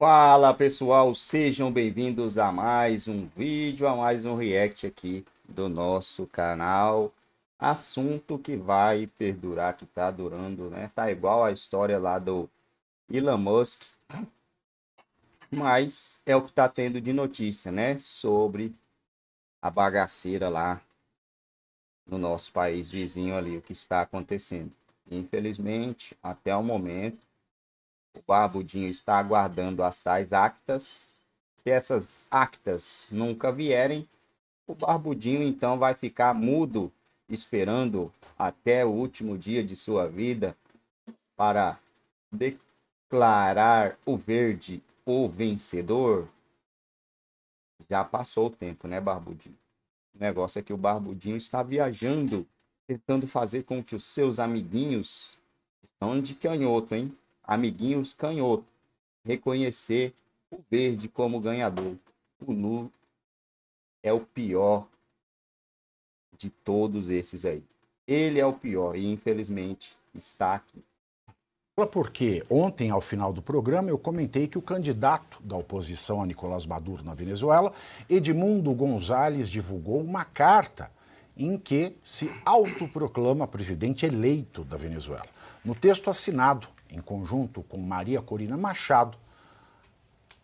Fala pessoal, sejam bem-vindos a mais um vídeo, a mais um react aqui do nosso canal. Assunto que vai perdurar, que tá durando, né? Tá igual a história lá do Elon Musk, mas é o que tá tendo de notícia, né? Sobre a bagaceira lá no nosso país vizinho ali, o que está acontecendo. Infelizmente, até o momento, o barbudinho está aguardando as tais actas. Se essas actas nunca vierem, o Barbudinho então vai ficar mudo, esperando até o último dia de sua vida para declarar o verde o vencedor. Já passou o tempo, né, Barbudinho? O negócio é que o Barbudinho está viajando, tentando fazer com que os seus amiguinhos, estão são de canhoto, hein? amiguinhos canhoto, reconhecer o verde como ganhador. O nu é o pior de todos esses aí. Ele é o pior e infelizmente está aqui. Porque ontem, ao final do programa, eu comentei que o candidato da oposição a Nicolás Maduro na Venezuela, Edmundo Gonzalez, divulgou uma carta em que se autoproclama presidente eleito da Venezuela. No texto assinado em conjunto com Maria Corina Machado,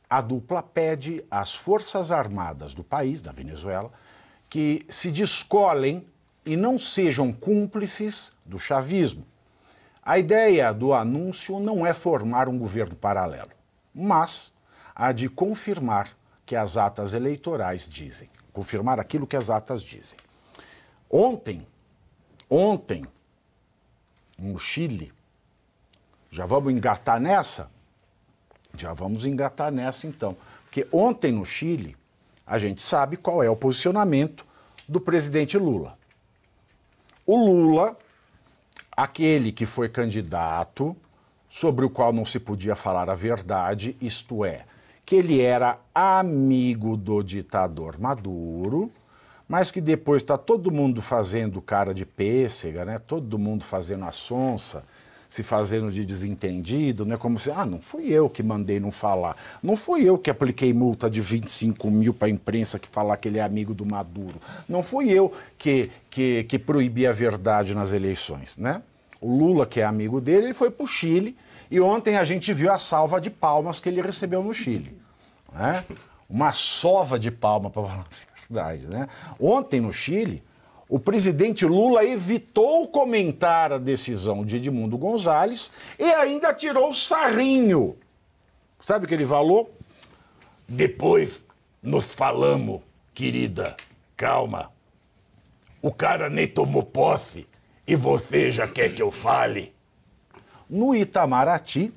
a dupla pede às Forças Armadas do país, da Venezuela, que se descolem e não sejam cúmplices do chavismo. A ideia do anúncio não é formar um governo paralelo, mas a de confirmar que as atas eleitorais dizem, confirmar aquilo que as atas dizem. Ontem, ontem, no Chile, já vamos engatar nessa? Já vamos engatar nessa então. Porque ontem no Chile, a gente sabe qual é o posicionamento do presidente Lula. O Lula, aquele que foi candidato, sobre o qual não se podia falar a verdade, isto é, que ele era amigo do ditador Maduro, mas que depois está todo mundo fazendo cara de pêssega, né? todo mundo fazendo a sonsa se fazendo de desentendido, né? como se, ah, não fui eu que mandei não falar, não fui eu que apliquei multa de 25 mil para a imprensa que falar que ele é amigo do Maduro, não fui eu que, que, que proibi a verdade nas eleições. Né? O Lula, que é amigo dele, ele foi para o Chile e ontem a gente viu a salva de palmas que ele recebeu no Chile. Né? Uma sova de palmas para falar a verdade. Né? Ontem no Chile o presidente Lula evitou comentar a decisão de Edmundo Gonzalez e ainda tirou sarrinho. Sabe o que ele falou? Depois nos falamos, querida. Calma. O cara nem tomou posse e você já quer que eu fale. No Itamaraty,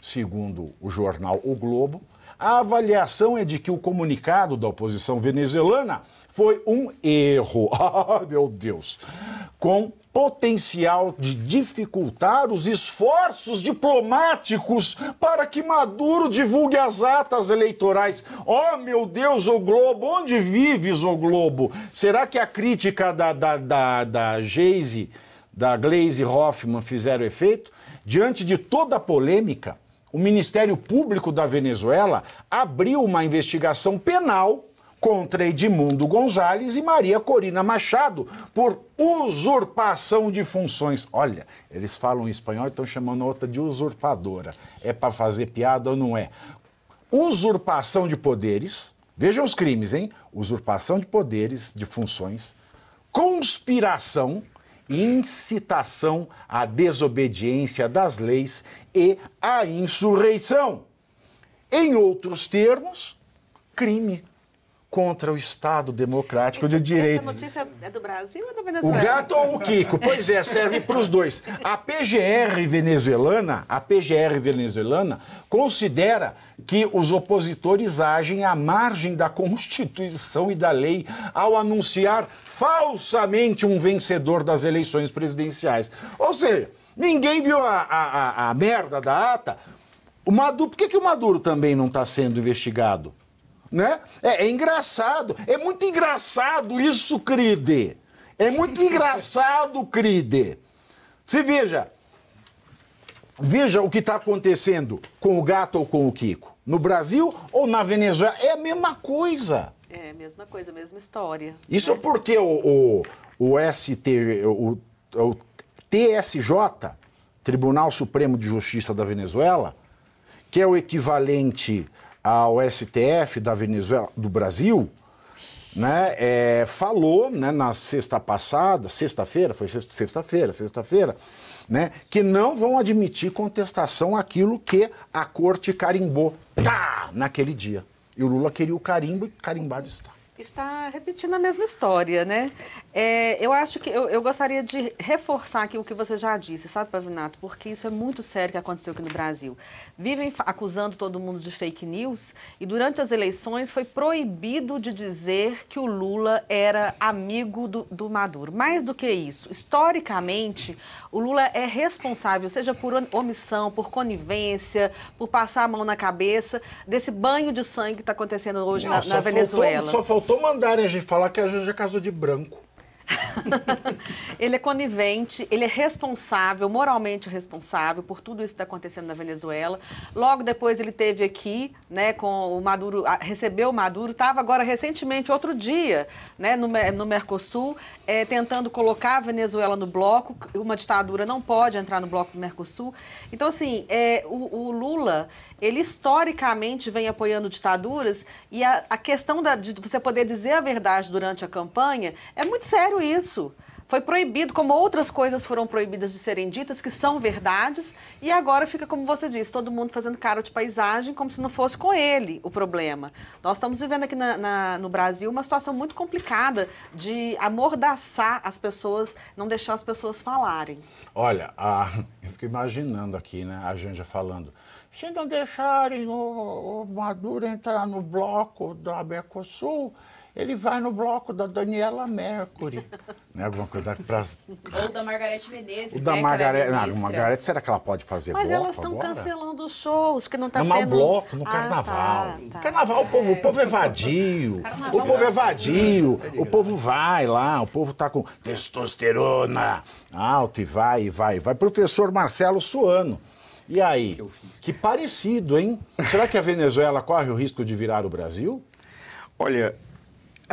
segundo o jornal O Globo, a avaliação é de que o comunicado da oposição venezuelana foi um erro. Ah, meu Deus! Com potencial de dificultar os esforços diplomáticos para que Maduro divulgue as atas eleitorais. Oh, meu Deus, o Globo, onde vives, o Globo? Será que a crítica da, da, da, da Geise, da Glaze Hoffman fizeram efeito? Diante de toda a polêmica, o Ministério Público da Venezuela abriu uma investigação penal contra Edmundo Gonzalez e Maria Corina Machado por usurpação de funções. Olha, eles falam espanhol e estão chamando a outra de usurpadora. É para fazer piada ou não é? Usurpação de poderes. Vejam os crimes, hein? Usurpação de poderes, de funções, conspiração incitação à desobediência das leis e à insurreição. Em outros termos, crime contra o Estado Democrático Isso, de é- Direito. Essa notícia é do Brasil ou é da Venezuela? O gato ou o Kiko? Pois é, serve para os dois. A PGR venezuelana, a PGR venezuelana considera que os opositores agem à margem da Constituição e da lei ao anunciar falsamente um vencedor das eleições presidenciais. Ou seja, ninguém viu a, a, a, a merda da ata. O Maduro, por que, que o Maduro também não está sendo investigado? Né? É, é engraçado, é muito engraçado isso, Cride. É muito engraçado, Cride. Se veja, veja o que está acontecendo com o gato ou com o Kiko no Brasil ou na Venezuela. É a mesma coisa. É a mesma coisa, a mesma história. Isso né? porque o, o, o ST, o, o TSJ, Tribunal Supremo de Justiça da Venezuela, que é o equivalente ao STF da Venezuela, do Brasil, né, é, falou né, na sexta passada, sexta-feira, foi sexta-feira, sexta-feira, né, que não vão admitir contestação aquilo que a corte carimbou tá, naquele dia. E o Lula queria o carimbo e carimbado de está repetindo a mesma história, né? É, eu acho que eu, eu, gostaria de reforçar aqui o que você já disse, sabe, Pavinato? Porque isso é muito sério que aconteceu aqui no Brasil. Vivem acusando todo mundo de fake news e durante as eleições foi proibido de dizer que o Lula era amigo do, do Maduro. Mais do que isso, historicamente, o Lula é responsável, seja por omissão, por conivência, por passar a mão na cabeça desse banho de sangue que está acontecendo hoje Não, na, na Venezuela. Faltou, só faltou faltou mandarem a gente falar que a Janja casou de branco. ele é conivente, ele é responsável, moralmente responsável por tudo isso que está acontecendo na Venezuela. Logo depois ele teve aqui, né, com o Maduro, recebeu o Maduro, estava agora recentemente, outro dia, né, no, no Mercosul, é, tentando colocar a Venezuela no bloco. Uma ditadura não pode entrar no bloco do Mercosul. Então, assim, é, o, o Lula, ele historicamente vem apoiando ditaduras e a, a questão da, de você poder dizer a verdade durante a campanha é muito sério isso. Foi proibido, como outras coisas foram proibidas de serem ditas, que são verdades, e agora fica, como você disse, todo mundo fazendo cara de paisagem, como se não fosse com ele o problema. Nós estamos vivendo aqui na, na, no Brasil uma situação muito complicada de amordaçar as pessoas, não deixar as pessoas falarem. Olha, a... eu fico imaginando aqui, né, a Janja falando. Se não deixarem o, o Maduro entrar no bloco da Mercosul, ele vai no bloco da Daniela Mercury. né? Alguma coisa pra... Ou da Margareth Menezes. O né, da né, Margareth. Não, Margareth, será que ela pode fazer Mas bloco? Mas elas estão cancelando os shows, que não está. não, tendo. Não, bloco no ah, carnaval. Ah, tá, tá. Carnaval, o povo, é. o povo é vadio. Carnaval, o povo é vadio. O povo vai lá, o povo está com testosterona alto e vai, e vai, e vai. Professor Marcelo Suano. E aí? Que, que parecido, hein? Será que a Venezuela corre o risco de virar o Brasil? Olha,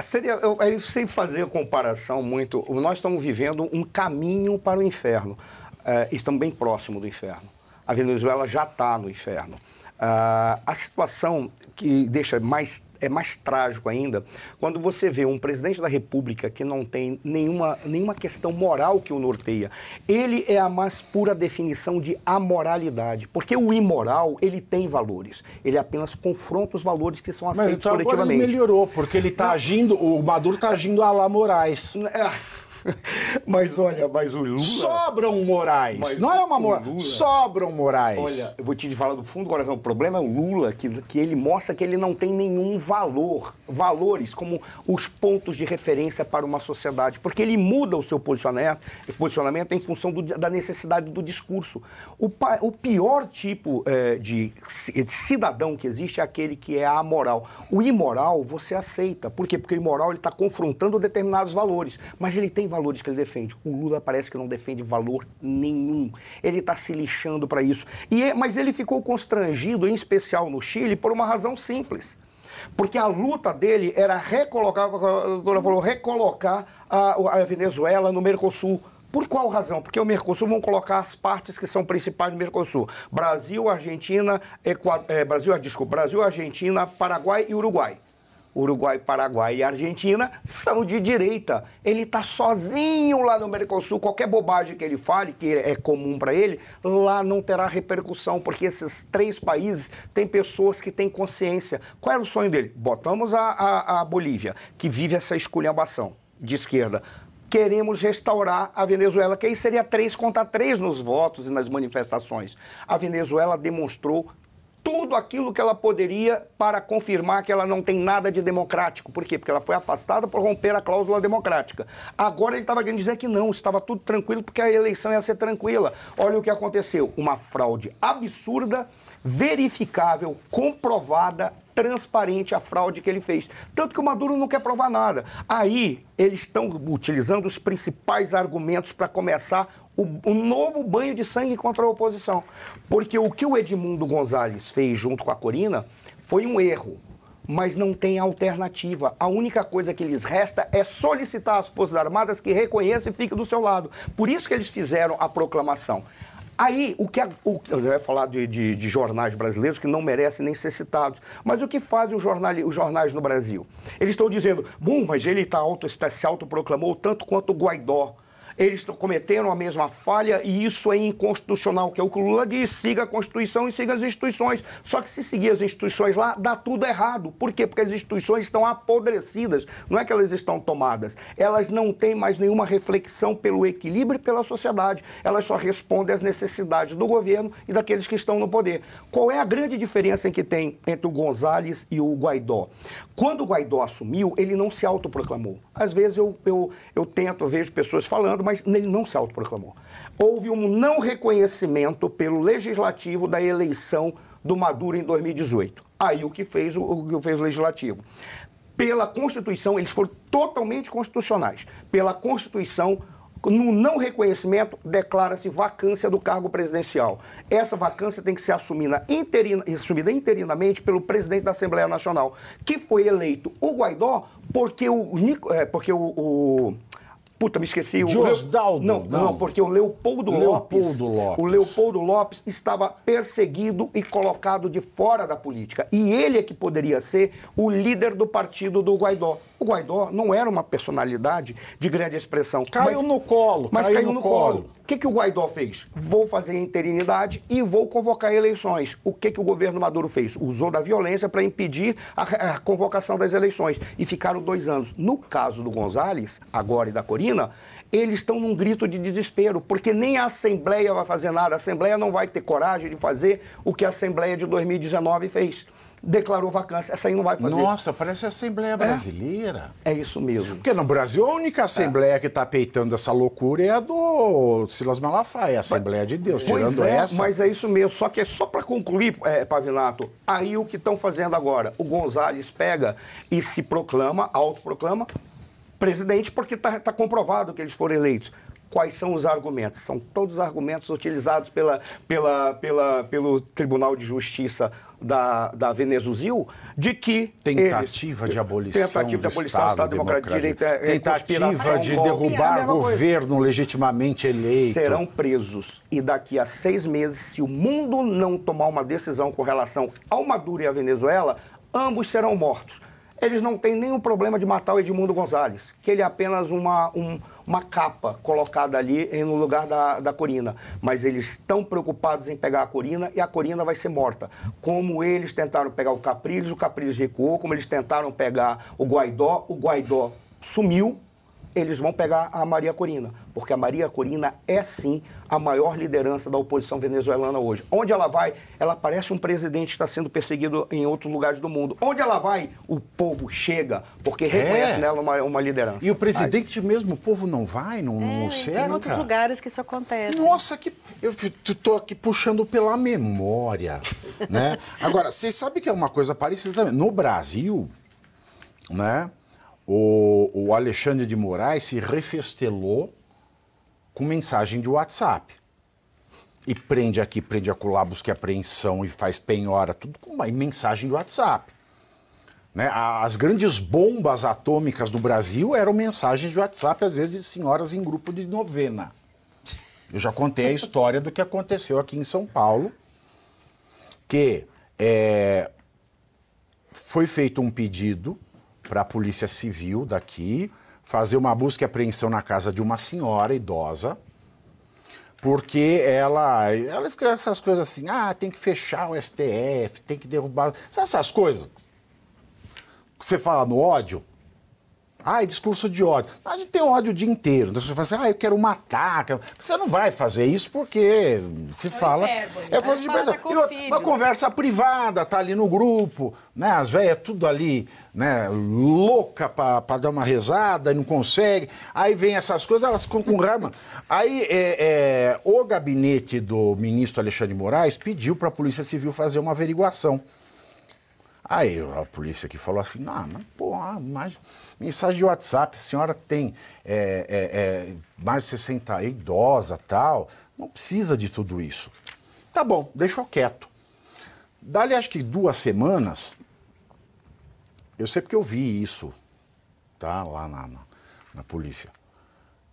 Seria, eu, eu, sem fazer comparação muito, nós estamos vivendo um caminho para o inferno. É, estamos bem próximo do inferno. A Venezuela já está no inferno. Ah, a situação que deixa mais é mais trágico ainda quando você vê um presidente da República que não tem nenhuma, nenhuma questão moral que o norteia. Ele é a mais pura definição de amoralidade, porque o imoral ele tem valores. Ele apenas confronta os valores que são aceitos Mas então, coletivamente. Mas ele melhorou porque ele está agindo, o Maduro está agindo a É. mas olha, mas o Lula. Sobram Morais. Mas não é uma moral. Lula... Sobram Morais. Olha, eu vou te falar do fundo do coração. O problema é o Lula, que, que ele mostra que ele não tem nenhum valor. Valores como os pontos de referência para uma sociedade. Porque ele muda o seu posicionamento, posicionamento em função do, da necessidade do discurso. O, o pior tipo é, de, de cidadão que existe é aquele que é amoral. O imoral você aceita. Por quê? Porque o imoral ele está confrontando determinados valores. Mas ele tem valores que ele defende. O Lula parece que não defende valor nenhum. Ele está se lixando para isso. E, é, mas ele ficou constrangido, em especial no Chile, por uma razão simples porque a luta dele era recolocar, a doutora falou, recolocar a, a, Venezuela no Mercosul. Por qual razão? Porque o Mercosul vão colocar as partes que são principais do Mercosul: Brasil, Argentina, é, Brasil, desculpa, Brasil, Argentina, Paraguai e Uruguai. Uruguai, Paraguai e Argentina, são de direita. Ele está sozinho lá no Mercosul. Qualquer bobagem que ele fale, que é comum para ele, lá não terá repercussão, porque esses três países têm pessoas que têm consciência. Qual era o sonho dele? Botamos a, a, a Bolívia, que vive essa esculhambação de esquerda queremos restaurar a Venezuela, que aí seria três contra três nos votos e nas manifestações. A Venezuela demonstrou tudo aquilo que ela poderia para confirmar que ela não tem nada de democrático. Por quê? Porque ela foi afastada por romper a cláusula democrática. Agora ele estava querendo dizer que não, estava tudo tranquilo porque a eleição ia ser tranquila. Olha o que aconteceu: uma fraude absurda, verificável, comprovada, transparente a fraude que ele fez. Tanto que o Maduro não quer provar nada. Aí eles estão utilizando os principais argumentos para começar o, o, novo banho de sangue contra a oposição. Porque o que o Edmundo Gonzalez fez junto com a Corina foi um erro, mas não tem alternativa. A única coisa que lhes resta é solicitar às Forças Armadas que reconheçam e fiquem do seu lado. Por isso que eles fizeram a proclamação. Aí, o que. A, o, eu ia falar de, de, de, jornais brasileiros que não merecem nem ser citados. Mas o que fazem os, os jornais no Brasil? Eles estão dizendo, bom, mas ele tá auto, se autoproclamou tanto quanto o Guaidó eles cometeram a mesma falha e isso é inconstitucional, que é o que o Lula diz, siga a Constituição e siga as instituições. Só que se seguir as instituições lá, dá tudo errado. Por quê? Porque as instituições estão apodrecidas, não é que elas estão tomadas. Elas não têm mais nenhuma reflexão pelo equilíbrio e pela sociedade. Elas só respondem às necessidades do governo e daqueles que estão no poder. Qual é a grande diferença que tem entre o Gonzalez e o Guaidó? Quando o Guaidó assumiu, ele não se autoproclamou. Às vezes eu, eu, eu tento, vejo pessoas falando, tudo, mas ele não se autoproclamou. Houve um não reconhecimento pelo legislativo da eleição do Maduro em 2018. Aí o que fez o, o que fez o legislativo. Pela Constituição, eles foram totalmente constitucionais. Pela Constituição, no não reconhecimento, declara-se vacância do cargo presidencial. Essa vacância tem que ser assumida, interina, assumida interinamente pelo presidente da Assembleia Nacional, que foi eleito o Guaidó porque o, é, porque o, o Puta, me esqueci. O Diosdaldo. Não, não, não, porque o Leopoldo, Leopoldo Lopes, Lopes, O Leopoldo Lopes estava perseguido e colocado de fora da política. E ele é que poderia ser o líder do partido do Guaidó. O Guaidó não era uma personalidade de grande expressão. Caiu mas, no colo. Mas caiu, caiu no, no colo. colo que, que o Guaidó fez? Vou fazer interinidade e vou convocar eleições. O que, que o governo Maduro fez? Usou da violência para impedir a, a, convocação das eleições. E ficaram dois anos. No caso do Gonzalez, agora e da Corina, eles estão num grito de desespero, porque nem a Assembleia vai fazer nada. A Assembleia não vai ter coragem de fazer o que a Assembleia de 2019 fez declarou vacância. Essa aí não vai fazer. Nossa, parece a Assembleia é. Brasileira. É, é isso mesmo. Porque no Brasil a única é. Assembleia é. que está peitando essa loucura é a do Silas Malafaia, a Assembleia de Deus, tirando é, essa. Mas é isso mesmo. Só que é só para concluir, é, Pavinato, aí o que estão fazendo agora? O Gonzales pega e se proclama, autoproclama, presidente, porque está tá comprovado que eles foram eleitos. Quais são os argumentos? São todos argumentos utilizados pela, pela, pela, pelo Tribunal de Justiça da, da Venezuela de que. Tentativa eles, de abolição. Tentativa de abolição do Estado, Estado Democrático. É, é, tentativa de derrubar governo legitimamente eleito. Serão presos. E daqui a seis meses, se o mundo não tomar uma decisão com relação ao Maduro e à Venezuela, ambos serão mortos. Eles não têm nenhum problema de matar o Edmundo Gonzalez, que ele é apenas uma, um, uma capa colocada ali no lugar da, da Corina. Mas eles estão preocupados em pegar a Corina e a Corina vai ser morta. Como eles tentaram pegar o Capriles, o Capriles recuou. Como eles tentaram pegar o Guaidó, o Guaidó sumiu eles vão pegar a Maria Corina, porque a Maria Corina é sim a maior liderança da oposição venezuelana hoje. Onde ela vai, ela parece um presidente que está sendo perseguido em outros lugares do mundo. Onde ela vai, o povo chega, porque reconhece é. nela uma, uma, liderança. E o presidente mesmo, o povo não vai, não, é, não serve. Tem outros lugares que isso acontece. Nossa, que eu estou aqui puxando pela memória, né? Agora, vocês sabem que é uma coisa parecida também. No Brasil, né? O, o Alexandre de Moraes se refestelou com mensagem de WhatsApp. E prende aqui, prende acolá, busca é apreensão e faz penhora, tudo com uma mensagem de WhatsApp. Né? As grandes bombas atômicas do Brasil eram mensagens de WhatsApp, às vezes de senhoras em grupo de novena. Eu já contei a história do que aconteceu aqui em São Paulo, que é, foi feito um pedido para a Polícia Civil daqui fazer uma busca e apreensão na casa de uma senhora idosa, porque ela, ela escreve essas coisas assim, ah, tem que fechar o STF, tem que derrubar, essas coisas você fala no ódio, ah, discurso de ódio. A gente tem ódio o dia inteiro. Então, você fala assim, ah, eu quero matar. Você não vai fazer isso porque se é fala. Né? É força de pressão. Tá uma conversa privada, tá ali no grupo, né? As velhas tudo ali, né? Louca para dar uma rezada e não consegue. Aí vem essas coisas, elas ficam com Aí é, é, o gabinete do ministro Alexandre Moraes pediu para a Polícia Civil fazer uma averiguação. Aí a polícia que falou assim, não, mas porra, ah, mas mensagem de WhatsApp, a senhora tem é, é, é, mais de 60 anos, idosa tal, não precisa de tudo isso. Tá bom, deixou quieto. Dali acho que duas semanas, eu sei porque eu vi isso, tá? Lá na, na, na polícia.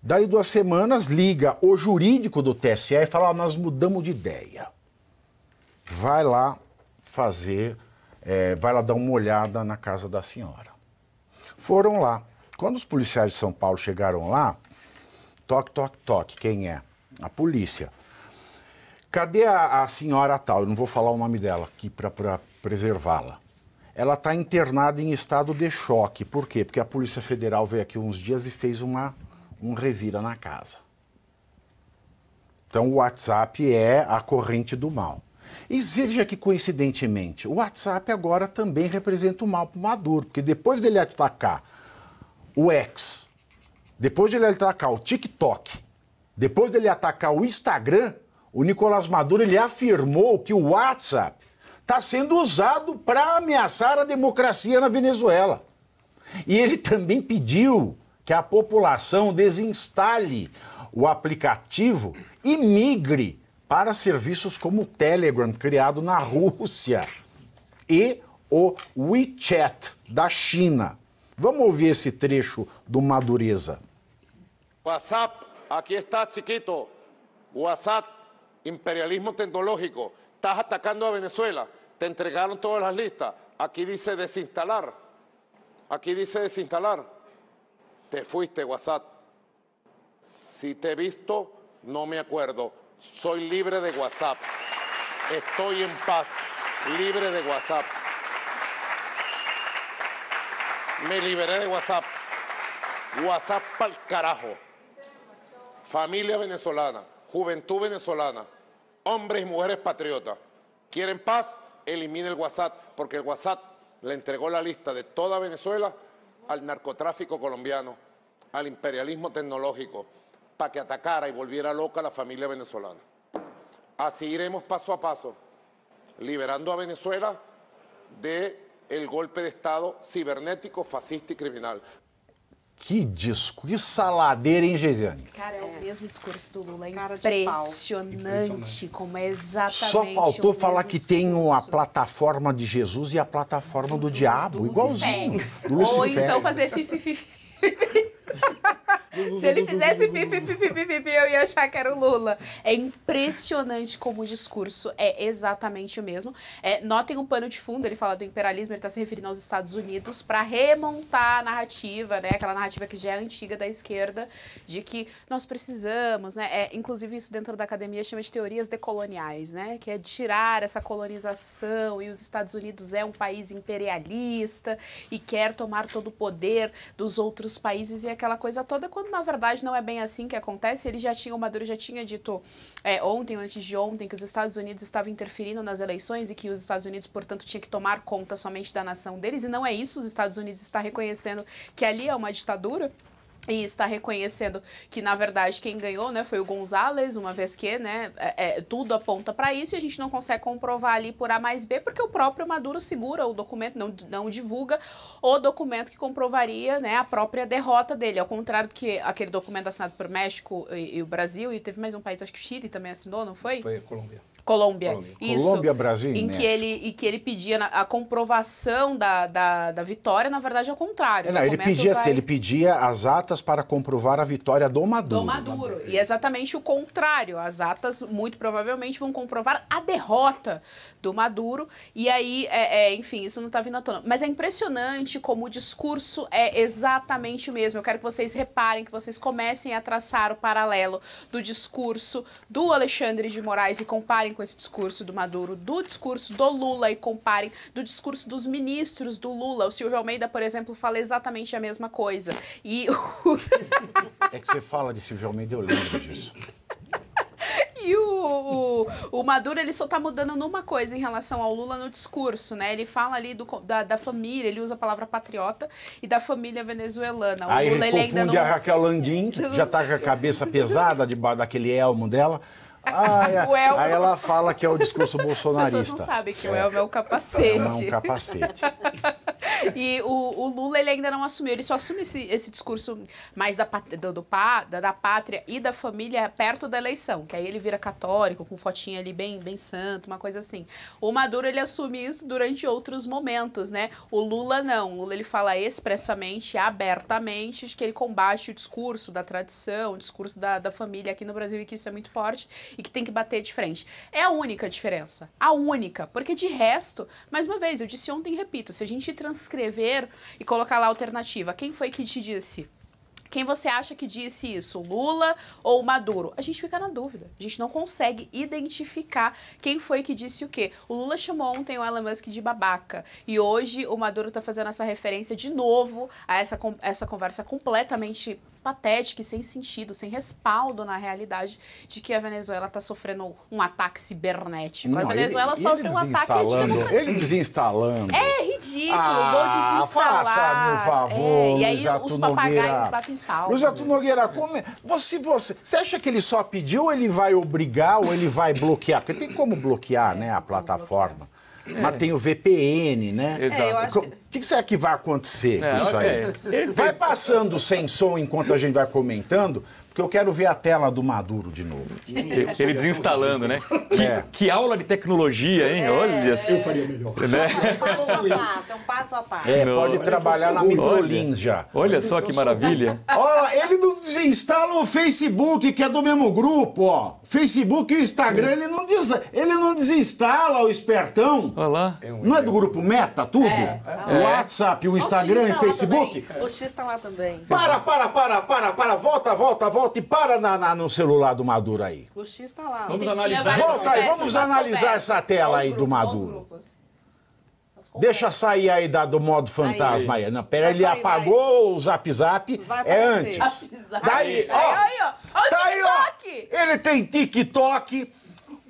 Dali duas semanas, liga o jurídico do TSE e fala: ah, nós mudamos de ideia. Vai lá fazer é, vai lá dar uma olhada na casa da senhora. Foram lá. Quando os policiais de São Paulo chegaram lá, toque, toque, toque, quem é? A polícia. Cadê a, a senhora tal? Eu não vou falar o nome dela aqui para preservá-la. Ela está internada em estado de choque. Por quê? Porque a Polícia Federal veio aqui uns dias e fez uma, um revira na casa. Então o WhatsApp é a corrente do mal. E veja que, coincidentemente, o WhatsApp agora também representa o mal para o Maduro, porque depois dele atacar o X, depois dele atacar o TikTok, depois dele atacar o Instagram, o Nicolás Maduro ele afirmou que o WhatsApp está sendo usado para ameaçar a democracia na Venezuela. E ele também pediu que a população desinstale o aplicativo e migre para serviços como o Telegram, criado na Rússia, e o WeChat, da China. Vamos ouvir esse trecho do Madureza. WhatsApp, aqui está, chiquito. WhatsApp, imperialismo tecnológico. Estás atacando a Venezuela. Te entregaram todas as listas. Aqui dice desinstalar. Aqui dice desinstalar. Te fuiste, WhatsApp. Si te he visto, no me acuerdo. Soy libre de WhatsApp. Estoy en paz, libre de WhatsApp. Me liberé de WhatsApp. WhatsApp al carajo. Familia venezolana, juventud venezolana, hombres y mujeres patriotas. ¿Quieren paz? Elimine el WhatsApp, porque el WhatsApp le entregó la lista de toda Venezuela al narcotráfico colombiano, al imperialismo tecnológico, para que atacara y volviera loca a la familia venezolana. Así iremos paso a paso, liberando a Venezuela de el golpe de Estado cibernético, fascista e criminal. Que disco, que saladeira, hein, Geisiane? Cara, é o mesmo discurso do Lula, é impressionante, como é exatamente Só faltou falar que discurso. tem a plataforma de Jesus e a plataforma do, do diabo, do igualzinho. Ou então fazer fifi. Se ele fizesse pipi, pipi, pipi, pipi, eu ia achar que era o Lula. É impressionante como o discurso é exatamente o mesmo. É, notem um pano de fundo, ele fala do imperialismo, ele está se referindo aos Estados Unidos para remontar a narrativa, né? Aquela narrativa que já é antiga da esquerda, de que nós precisamos, né? É, inclusive isso dentro da academia chama de teorias decoloniais, né? Que é tirar essa colonização e os Estados Unidos é um país imperialista e quer tomar todo o poder dos outros países e aquela coisa toda quando na verdade não é bem assim que acontece. Ele já tinha, o Maduro já tinha dito é, ontem ou antes de ontem que os Estados Unidos estavam interferindo nas eleições e que os Estados Unidos, portanto, tinha que tomar conta somente da nação deles. E não é isso. Os Estados Unidos está reconhecendo que ali é uma ditadura e está reconhecendo que na verdade quem ganhou né foi o Gonzalez uma vez que né é, é, tudo aponta para isso e a gente não consegue comprovar ali por A mais B porque o próprio Maduro segura o documento não, não divulga o documento que comprovaria né a própria derrota dele ao contrário do que aquele documento assinado por México e, e o Brasil e teve mais um país acho que o Chile também assinou não foi foi a Colômbia Colômbia. Colômbia. Isso, Colômbia, Brasil em que ele E que ele pedia a comprovação da, da, da, vitória, na verdade, é o contrário. É, não, ele pedia, assim, vai... ele pedia as atas para comprovar a vitória do Maduro. Do Maduro. E é exatamente o contrário. As atas, muito provavelmente, vão comprovar a derrota do Maduro. E aí, é, é, enfim, isso não está vindo à tona. Mas é impressionante como o discurso é exatamente o mesmo. Eu quero que vocês reparem, que vocês comecem a traçar o paralelo do discurso do Alexandre de Moraes e comparem comparem com esse discurso do Maduro, do discurso do Lula e comparem do discurso dos ministros do Lula. O Silvio Almeida, por exemplo, fala exatamente a mesma coisa. E o... é que você fala de Silvio Almeida, eu lembro disso. E o, o, o, Maduro, ele só tá mudando numa coisa em relação ao Lula no discurso, né? Ele fala ali do, da, da família, ele usa a palavra patriota e da família venezuelana. O Aí Lula, ele confunde não... a Raquel Landim, que já tá com a cabeça pesada debaixo daquele elmo dela, ah, o elmo... Aí ela fala que é o discurso bolsonarista. As pessoas não sabem que o é. elmo é o capacete. Não, é um capacete. E o, o, Lula, ele ainda não assumiu. Ele só assume esse, esse discurso mais da, do, do, da, da pátria e da família perto da eleição. Que aí ele vira católico, com fotinha ali bem, bem santo, uma coisa assim. O Maduro, ele assume isso durante outros momentos, né? O Lula, não. O Lula, ele fala expressamente, abertamente, de que ele combate o discurso da tradição, o discurso da, da família aqui no Brasil, e que isso é muito forte e que tem que bater de frente. É a única diferença. A única. Porque de resto, mais uma vez, eu disse ontem e repito, se a gente transcreve escrever e colocar lá a alternativa. Quem foi que te disse? Quem você acha que disse isso, Lula ou Maduro? A gente fica na dúvida. A gente não consegue identificar quem foi que disse o quê. O Lula chamou ontem o Elon Musk de babaca. E hoje o Maduro está fazendo essa referência de novo a essa, essa conversa completamente patética e sem sentido, sem respaldo na realidade de que a Venezuela está sofrendo um ataque cibernético. Não, a Venezuela ele, sofre ele um ataque de... Ele desinstalando. É ridículo, ah, vou desinstalar. Faça, por favor, é, E aí Luiz os papagaios batem pau. Nogueira, como... você, você, você acha que ele só pediu ou ele vai obrigar ou ele vai bloquear? Porque tem como bloquear, né, a plataforma. Bloquear. É. Mas tem o VPN, né? É, Exato. O que, que será que vai acontecer com é, isso aí? Vai passando sem som enquanto a gente vai comentando, porque eu quero ver a tela do Maduro de novo. Ele é desinstalando, né? É. Que, aula de tecnologia, hein? É. Olha. -se. Eu faria melhor. Né? É um passo a passo, é um passo a passo. É, pode trabalhar na Microlins já. Olha só que maravilha. Olha, ele não desinstala o Facebook, que é do mesmo grupo, ó. Facebook e o Instagram, ele não, des... ele não desinstala o espertão. Olha lá. É não é do grupo Meta, tudo? É, o WhatsApp, o Instagram o e o Facebook? Também. O X está tá lá também. Para, para, para, para, para, volta, volta, volta Volte, para na, na, no celular do Maduro aí. O X está lá. Vamos analisar. Volta aí, vamos analisar essa tela aí do Maduro. Deixa sair aí da, do modo fantasma aí. aí. Não, pera, vai, ele apagou vai. o zap zap. Vai é antes. Daí, ó. Aí, ó. Olha tá aí, ó. Tá ele tem TikTok.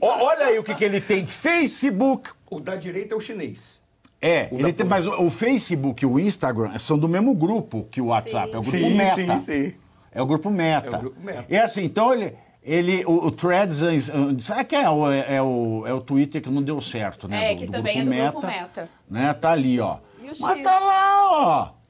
Ó, olha aí o que, que ele tem. Facebook. O da direita é o chinês. É, o ele tem, mas o, o, Facebook e o Instagram são do mesmo grupo que o WhatsApp. Sim. É o grupo sim, Meta. Sim, sim. É o grupo Meta. É o grupo Meta. E assim, então ele, ele o, o Threads, eh, sabe que é o, é, é, o, é o Twitter que não deu certo, né? É, do, que do também é do Meta, grupo Meta. Né? Tá ali, ó. E o Mas X. tá lá, ó.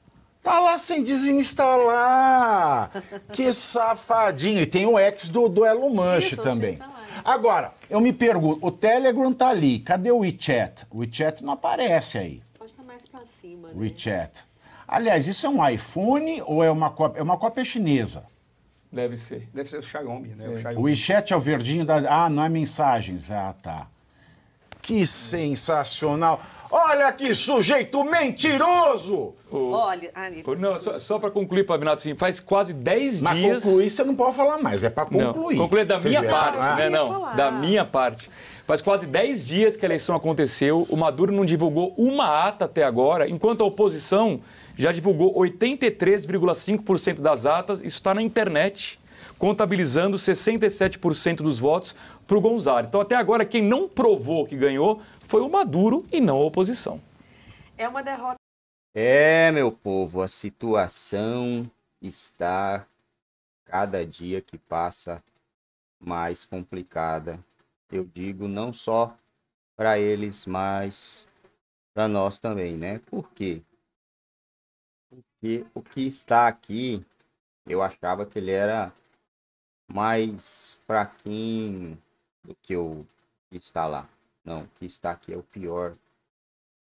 Tá lá sem desinstalar. que safadinho. E tem o ex do, do Elon Musk Isso, tá também. Tá Agora, eu me pergunto, o Telegram tá ali, cadê o WeChat? O WeChat não aparece aí. Pode estar tá mais pra cima, né? WeChat. Aliás, isso é um iPhone ou é uma cópia? É uma cópia chinesa. Deve ser. Deve ser o Xiaomi, né? É. O, WeChat é o verdinho da. Ah, não é mensagens. Ah, tá. Que sensacional! Olha que sujeito mentiroso! Olha, Ari. Não, só, só para concluir, Pavinato, assim, faz quase 10 dias. Mas concluir você não pode falar mais, é para concluir. concluir é da minha parte, ah. né? Não, falar. da minha parte. Faz quase 10 dias que a eleição aconteceu, o Maduro não divulgou uma ata até agora, enquanto a oposição já divulgou 83,5% das atas, isso está na internet, contabilizando 67% dos votos para o Gonzalez. Então, até agora, quem não provou que ganhou foi o Maduro e não a oposição. É uma derrota. É, meu povo, a situação está cada dia que passa mais complicada. Eu digo não só para eles, mas para nós também, né? Por quê? Porque o que está aqui, eu achava que ele era mais fraquinho do que o que está lá. Não, o que está aqui é o pior.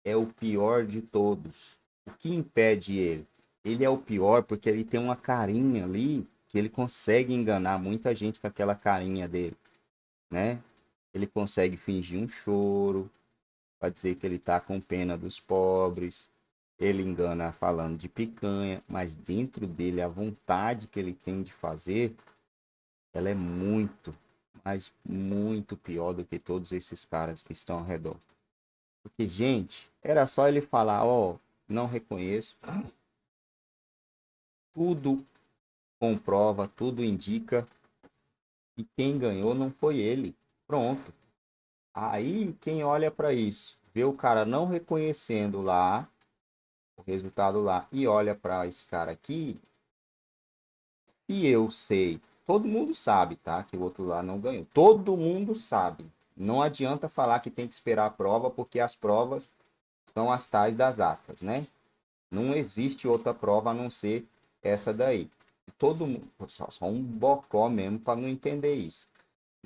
É o pior de todos. O que impede ele? Ele é o pior porque ele tem uma carinha ali que ele consegue enganar muita gente com aquela carinha dele, né? Ele consegue fingir um choro para dizer que ele tá com pena dos pobres. Ele engana falando de picanha, mas dentro dele a vontade que ele tem de fazer, ela é muito, mas muito pior do que todos esses caras que estão ao redor. Porque, gente, era só ele falar, ó, oh, não reconheço. Tudo comprova, tudo indica que quem ganhou não foi ele. Pronto. Aí quem olha para isso, vê o cara não reconhecendo lá, resultado lá e olha para esse cara aqui, se eu sei, todo mundo sabe, tá? Que o outro lá não ganhou. Todo mundo sabe. Não adianta falar que tem que esperar a prova, porque as provas são as tais das atas, né? Não existe outra prova a não ser essa daí. Todo mundo, só, só um bocó mesmo para não entender isso.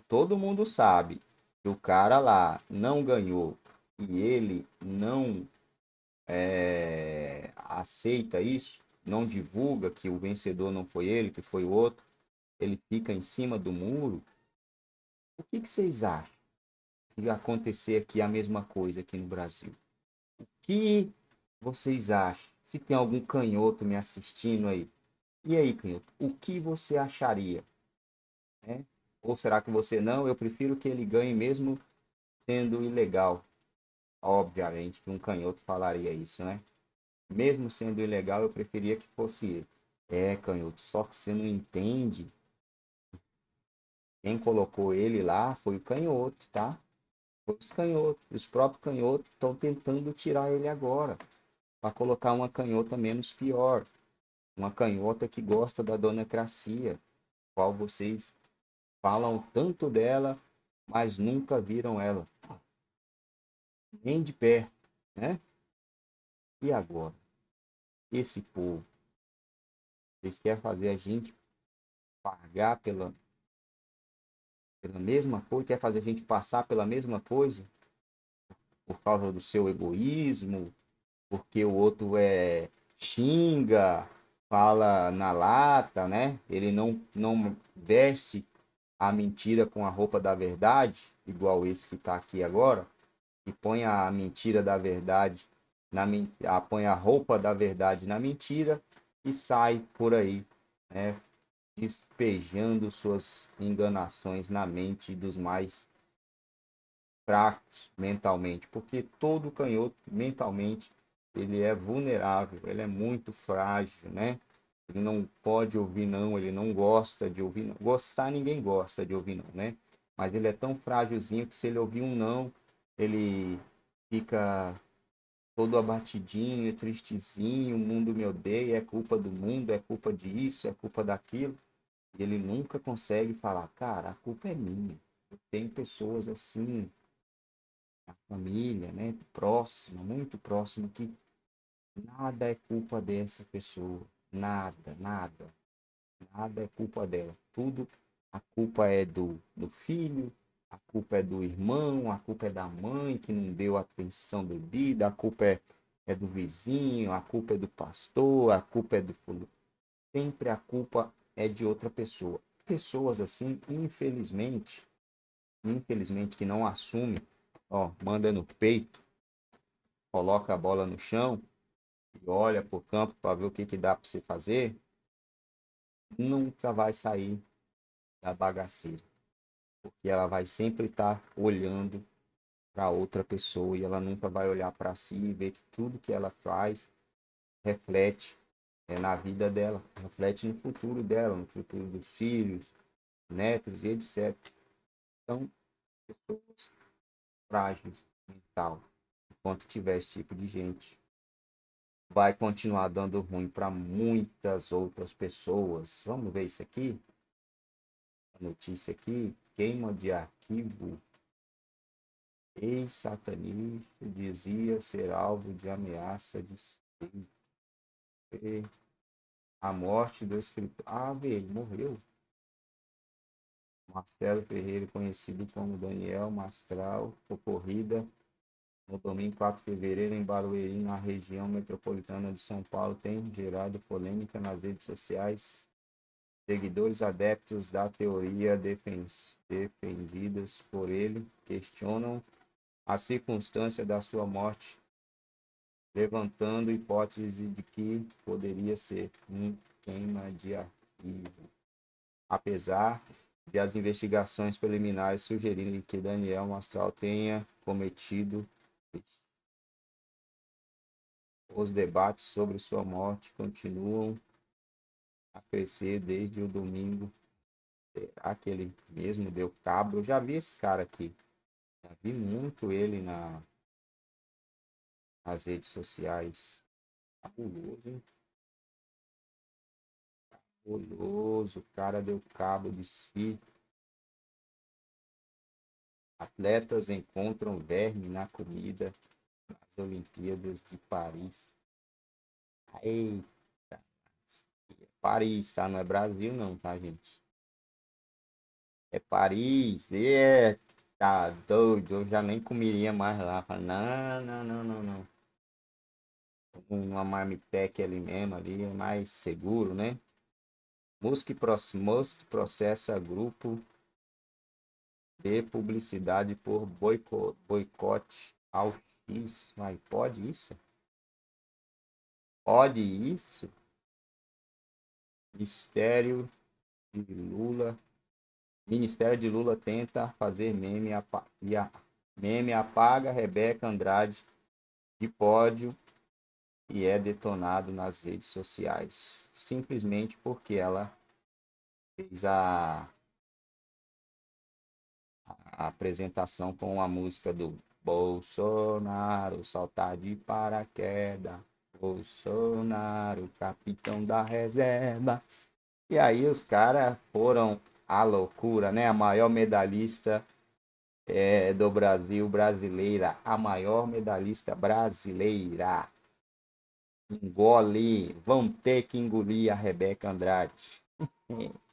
Todo mundo sabe que o cara lá não ganhou e ele não é, aceita isso, não divulga que o vencedor não foi ele, que foi o outro, ele fica em cima do muro. O que, que vocês acham se acontecer aqui a mesma coisa aqui no Brasil? O que vocês acham? Se tem algum canhoto me assistindo aí. E aí, canhoto, o que você acharia? É? Ou será que você não? Eu prefiro que ele ganhe mesmo sendo ilegal. Obviamente que um canhoto falaria isso, né? Mesmo sendo ilegal, eu preferia que fosse ele. É, canhoto, só que você não entende. Quem colocou ele lá foi o canhoto, tá? Foi os canhotos. Os próprios canhotos estão tentando tirar ele agora. Para colocar uma canhota menos pior. Uma canhota que gosta da dona cracia Qual vocês falam tanto dela, mas nunca viram ela vem de perto, né? E agora? Esse povo, eles querem fazer a gente pagar pela, pela mesma coisa, quer fazer a gente passar pela mesma coisa por causa do seu egoísmo, porque o outro é xinga, fala na lata, né? Ele não não veste a mentira com a roupa da verdade, igual esse que está aqui agora que põe a mentira da verdade, na, a, põe a roupa da verdade na mentira e sai por aí, né, despejando suas enganações na mente dos mais fracos mentalmente, porque todo canhoto mentalmente ele é vulnerável, ele é muito frágil, né? Ele não pode ouvir não, ele não gosta de ouvir não. Gostar ninguém gosta de ouvir não, né? Mas ele é tão frágilzinho que se ele ouvir um não, ele fica todo abatidinho, tristezinho, o mundo me odeia, é culpa do mundo, é culpa disso, é culpa daquilo. E ele nunca consegue falar, cara, a culpa é minha. Tem pessoas assim, a família, né, próxima, muito próxima, que nada é culpa dessa pessoa, nada, nada, nada é culpa dela. Tudo, a culpa é do, do filho, a culpa é do irmão, a culpa é da mãe que não deu atenção devida, a culpa é, é do vizinho, a culpa é do pastor, a culpa é do fulano. Sempre a culpa é de outra pessoa. Pessoas assim, infelizmente, infelizmente que não assume, ó, manda no peito, coloca a bola no chão e olha pro campo para ver o que que dá para se fazer, nunca vai sair da bagaceira porque ela vai sempre estar tá olhando para outra pessoa e ela nunca vai olhar para si e ver que tudo que ela faz reflete é, na vida dela, reflete no futuro dela, no futuro dos filhos, netos e etc. Então, pessoas frágeis mental, enquanto tiver esse tipo de gente, vai continuar dando ruim para muitas outras pessoas. Vamos ver isso aqui? A notícia aqui queima de arquivo ex-satanista dizia ser alvo de ameaça de A morte do escritor. Ah, ele morreu. Marcelo Ferreira, conhecido como Daniel Mastral, ocorrida no domingo 4 de fevereiro em Barueri, na região metropolitana de São Paulo, tem gerado polêmica nas redes sociais Seguidores adeptos da teoria defendidas por ele questionam a circunstância da sua morte, levantando hipótese de que poderia ser um queima de arquivo. Apesar de as investigações preliminares sugerirem que Daniel Mastral tenha cometido os debates sobre sua morte continuam a crescer desde o domingo. É, aquele mesmo deu cabo. Eu já vi esse cara aqui. Já vi muito ele na, nas redes sociais. Fabuloso, hein? O cara deu cabo de si. Atletas encontram verme na comida nas Olimpíadas de Paris. Eita! Paris, tá? Não é Brasil não, tá, gente? É Paris. Eita, é, tá doido. Eu já nem comeria mais lá. Não, não, não, não, não. Uma marmitec ali mesmo, ali é mais seguro, né? Musk, Musk processa grupo de publicidade por boico, boicote ao X. Mas pode isso? Pode isso? Ministério de Lula. Ministério de Lula tenta fazer meme, e a meme apaga Rebeca Andrade de pódio e é detonado nas redes sociais. Simplesmente porque ela fez a, a apresentação com a música do Bolsonaro saltar de paraquedas. Bolsonaro, capitão da reserva. E aí os caras foram à loucura, né? A maior medalhista é, do Brasil brasileira. A maior medalhista brasileira. Engole. Vão ter que engolir a Rebeca Andrade.